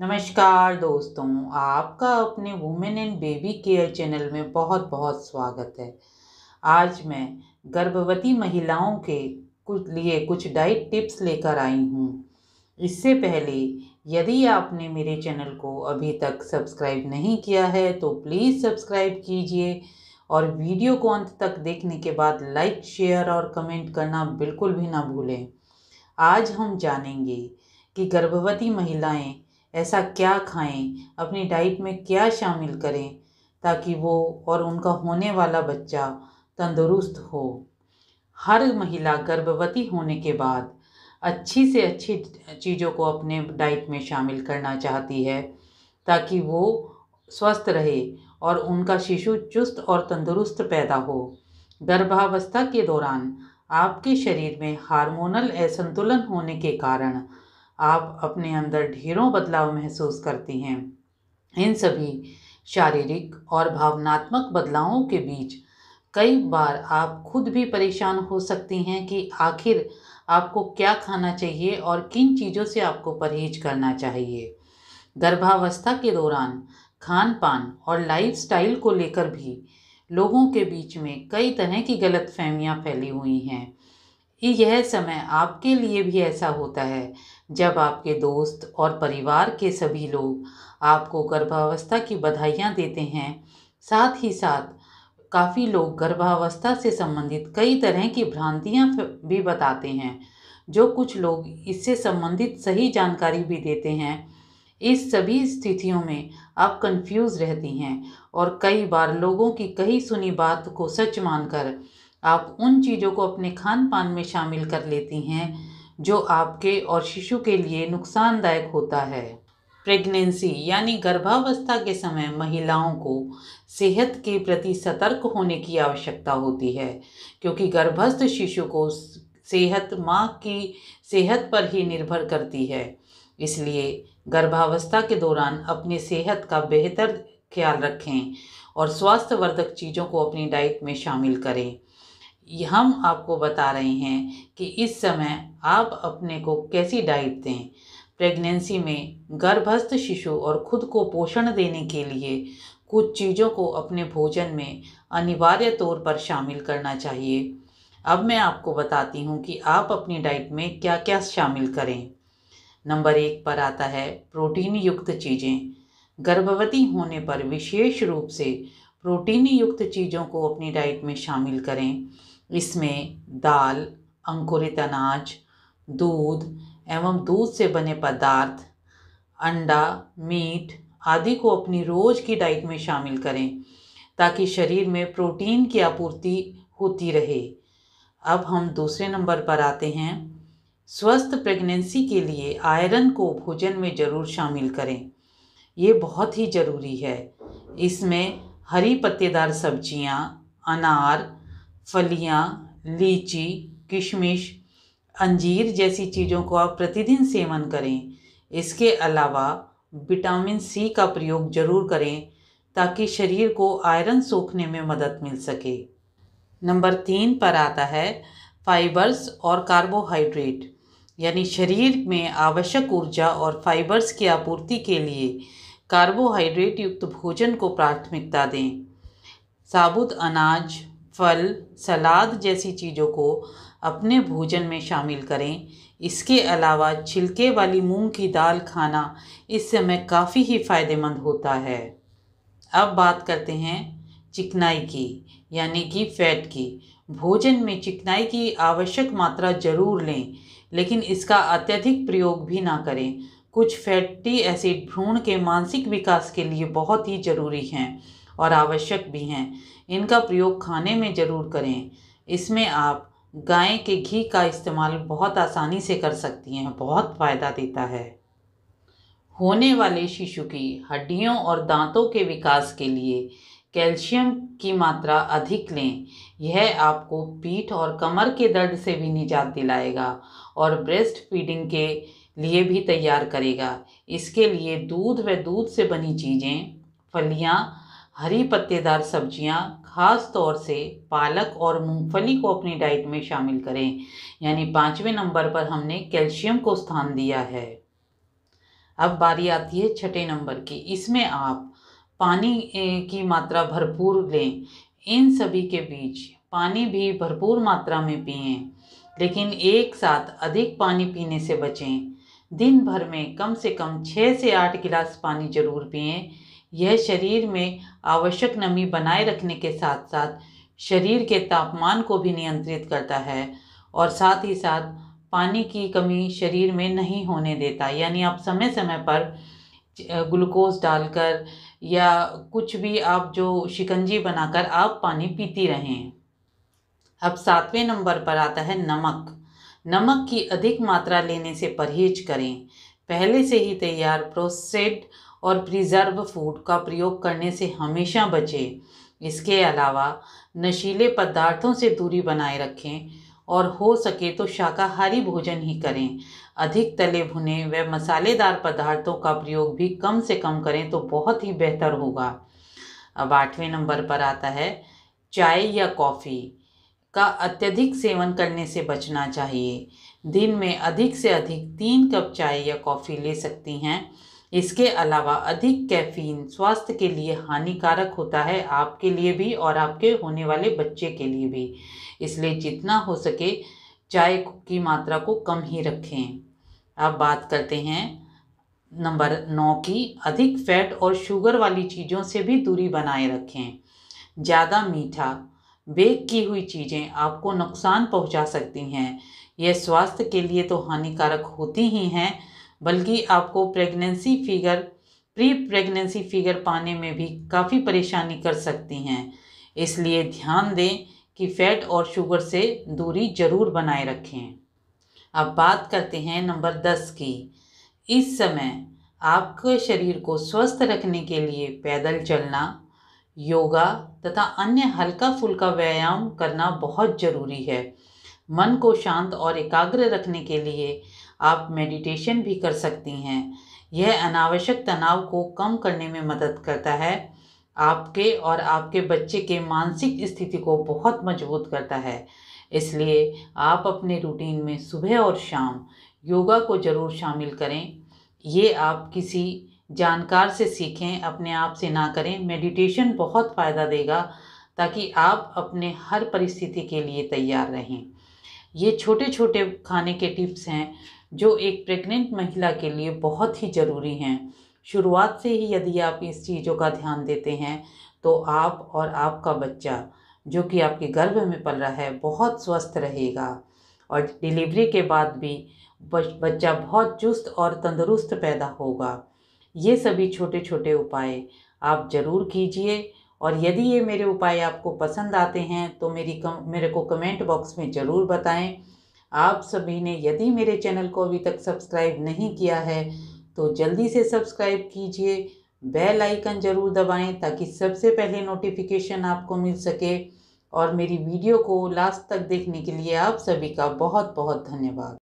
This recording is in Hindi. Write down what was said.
नमस्कार दोस्तों आपका अपने women and baby care channel में बहुत बहुत स्वागत है आज मैं गर्भवती महिलाओं के कुछ लिए कुछ डाइट टिप्स लेकर आई हूँ इससे पहले यदि आपने मेरे चैनल को अभी तक सब्सक्राइब नहीं किया है तो प्लीज़ सब्सक्राइब कीजिए और वीडियो को अंत तक देखने के बाद लाइक शेयर और कमेंट करना बिल्कुल भी ना भूलें आज हम जानेंगे कि गर्भवती महिलाएं ऐसा क्या खाएं अपनी डाइट में क्या शामिल करें ताकि वो और उनका होने वाला बच्चा तंदुरुस्त हो हर महिला गर्भवती होने के बाद अच्छी से अच्छी चीज़ों को अपने डाइट में शामिल करना चाहती है ताकि वो स्वस्थ रहे और उनका शिशु चुस्त और तंदुरुस्त पैदा हो गर्भावस्था के दौरान आपके शरीर में हार्मोनल असंतुलन होने के कारण आप अपने अंदर ढेरों बदलाव महसूस करती हैं इन सभी शारीरिक और भावनात्मक बदलावों के बीच कई बार आप खुद भी परेशान हो सकती हैं कि आखिर आपको क्या खाना चाहिए और किन चीज़ों से आपको परहेज करना चाहिए गर्भावस्था के दौरान खान पान और लाइफस्टाइल को लेकर भी लोगों के बीच में कई तरह की गलत फहमियाँ फैली हुई हैं ही यह समय आपके लिए भी ऐसा होता है जब आपके दोस्त और परिवार के सभी लोग आपको गर्भावस्था की बधाइयाँ देते हैं साथ ही साथ काफ़ी लोग गर्भावस्था से संबंधित कई तरह की भ्रांतियाँ भी बताते हैं जो कुछ लोग इससे संबंधित सही जानकारी भी देते हैं इस सभी स्थितियों में आप कंफ्यूज रहती हैं और कई बार लोगों की कही सुनी बात को सच मानकर आप उन चीज़ों को अपने खान पान में शामिल कर लेती हैं जो आपके और शिशु के लिए नुकसानदायक होता है प्रेगनेंसी यानी गर्भावस्था के समय महिलाओं को सेहत के प्रति सतर्क होने की आवश्यकता होती है क्योंकि गर्भस्थ शिशु को सेहत माँ की सेहत पर ही निर्भर करती है इसलिए गर्भावस्था के दौरान अपनी सेहत का बेहतर ख्याल रखें और स्वास्थ्यवर्धक चीज़ों को अपनी डाइट में शामिल करें हम आपको बता रहे हैं कि इस समय आप अपने को कैसी डाइट दें प्रेगनेंसी में गर्भस्थ शिशु और खुद को पोषण देने के लिए कुछ चीज़ों को अपने भोजन में अनिवार्य तौर पर शामिल करना चाहिए अब मैं आपको बताती हूँ कि आप अपनी डाइट में क्या क्या शामिल करें नंबर एक पर आता है प्रोटीन युक्त चीज़ें गर्भवती होने पर विशेष रूप से प्रोटीन युक्त चीज़ों को अपनी डाइट में शामिल करें इसमें दाल अंकुरित अनाज दूध एवं दूध से बने पदार्थ अंडा मीट आदि को अपनी रोज की डाइट में शामिल करें ताकि शरीर में प्रोटीन की आपूर्ति होती रहे अब हम दूसरे नंबर पर आते हैं स्वस्थ प्रेगनेंसी के लिए आयरन को भोजन में ज़रूर शामिल करें ये बहुत ही ज़रूरी है इसमें हरी पत्तेदार सब्जियाँ अनार फलियाँ लीची किशमिश अंजीर जैसी चीज़ों को आप प्रतिदिन सेवन करें इसके अलावा विटामिन सी का प्रयोग ज़रूर करें ताकि शरीर को आयरन सोखने में मदद मिल सके नंबर तीन पर आता है फाइबर्स और कार्बोहाइड्रेट यानी शरीर में आवश्यक ऊर्जा और फाइबर्स की आपूर्ति के लिए कार्बोहाइड्रेट युक्त भोजन को प्राथमिकता दें साबुत अनाज फल सलाद जैसी चीज़ों को अपने भोजन में शामिल करें इसके अलावा छिलके वाली मूंग की दाल खाना इस समय काफ़ी ही फ़ायदेमंद होता है अब बात करते हैं चिकनाई की यानी कि फैट की भोजन में चिकनाई की आवश्यक मात्रा ज़रूर लें लेकिन इसका अत्यधिक प्रयोग भी ना करें कुछ फैटी एसिड भ्रूण के मानसिक विकास के लिए बहुत ही ज़रूरी हैं और आवश्यक भी हैं इनका प्रयोग खाने में ज़रूर करें इसमें आप गाय के घी का इस्तेमाल बहुत आसानी से कर सकती हैं बहुत फ़ायदा देता है होने वाले शिशु की हड्डियों और दांतों के विकास के लिए कैल्शियम की मात्रा अधिक लें यह आपको पीठ और कमर के दर्द से भी निजात दिलाएगा और ब्रेस्ट फीडिंग के लिए भी तैयार करेगा इसके लिए दूध व दूध से बनी चीज़ें फलियाँ हरी पत्तेदार सब्जियां खास तौर से पालक और मूंगफली को अपनी डाइट में शामिल करें यानी पाँचवें नंबर पर हमने कैल्शियम को स्थान दिया है अब बारी आती है छठे नंबर की इसमें आप पानी की मात्रा भरपूर लें इन सभी के बीच पानी भी भरपूर मात्रा में पिए लेकिन एक साथ अधिक पानी पीने से बचें दिन भर में कम से कम छः से आठ गिलास पानी जरूर पिए यह शरीर में आवश्यक नमी बनाए रखने के साथ साथ शरीर के तापमान को भी नियंत्रित करता है और साथ ही साथ पानी की कमी शरीर में नहीं होने देता यानी आप समय समय पर ग्लूकोज डालकर या कुछ भी आप जो शिकंजी बनाकर आप पानी पीती रहें अब सातवें नंबर पर आता है नमक नमक की अधिक मात्रा लेने से परहेज करें पहले से ही तैयार प्रोसेड और प्रिजर्व फूड का प्रयोग करने से हमेशा बचें इसके अलावा नशीले पदार्थों से दूरी बनाए रखें और हो सके तो शाकाहारी भोजन ही करें अधिक तले भुने व मसालेदार पदार्थों का प्रयोग भी कम से कम करें तो बहुत ही बेहतर होगा अब आठवें नंबर पर आता है चाय या कॉफ़ी का अत्यधिक सेवन करने से बचना चाहिए दिन में अधिक से अधिक तीन कप चाय या कॉफ़ी ले सकती हैं इसके अलावा अधिक कैफीन स्वास्थ्य के लिए हानिकारक होता है आपके लिए भी और आपके होने वाले बच्चे के लिए भी इसलिए जितना हो सके चाय की मात्रा को कम ही रखें अब बात करते हैं नंबर नौ की अधिक फैट और शुगर वाली चीज़ों से भी दूरी बनाए रखें ज़्यादा मीठा बेक की हुई चीज़ें आपको नुकसान पहुंचा सकती हैं यह स्वास्थ्य के लिए तो हानिकारक होती ही हैं बल्कि आपको pregnancy figure pre pregnancy figure पाने में भी काफ़ी परेशानी कर सकती हैं इसलिए ध्यान दें कि फैट और शुगर से दूरी ज़रूर बनाए रखें अब बात करते हैं नंबर दस की इस समय आपके शरीर को स्वस्थ रखने के लिए पैदल चलना योगा तथा अन्य हल्का फुल्का व्यायाम करना बहुत ज़रूरी है मन को शांत और एकाग्र रखने के लिए आप मेडिटेशन भी कर सकती हैं यह अनावश्यक तनाव को कम करने में मदद करता है आपके और आपके बच्चे के मानसिक स्थिति को बहुत मजबूत करता है इसलिए आप अपने रूटीन में सुबह और शाम योगा को ज़रूर शामिल करें ये आप किसी जानकार से सीखें अपने आप से ना करें मेडिटेशन बहुत फ़ायदा देगा ताकि आप अपने हर परिस्थिति के लिए तैयार रहें ये छोटे छोटे खाने के टिप्स हैं जो एक प्रेग्नेंट महिला के लिए बहुत ही ज़रूरी हैं शुरुआत से ही यदि आप इस चीज़ों का ध्यान देते हैं तो आप और आपका बच्चा जो कि आपके गर्भ में पल रहा है बहुत स्वस्थ रहेगा और डिलीवरी के बाद भी बच्चा बहुत चुस्त और तंदुरुस्त पैदा होगा ये सभी छोटे छोटे उपाय आप ज़रूर कीजिए और यदि ये मेरे उपाय आपको पसंद आते हैं तो मेरी कम मेरे को कमेंट बॉक्स में ज़रूर बताएं आप सभी ने यदि मेरे चैनल को अभी तक सब्सक्राइब नहीं किया है तो जल्दी से सब्सक्राइब कीजिए बेल आइकन ज़रूर दबाएं ताकि सबसे पहले नोटिफिकेशन आपको मिल सके और मेरी वीडियो को लास्ट तक देखने के लिए आप सभी का बहुत बहुत धन्यवाद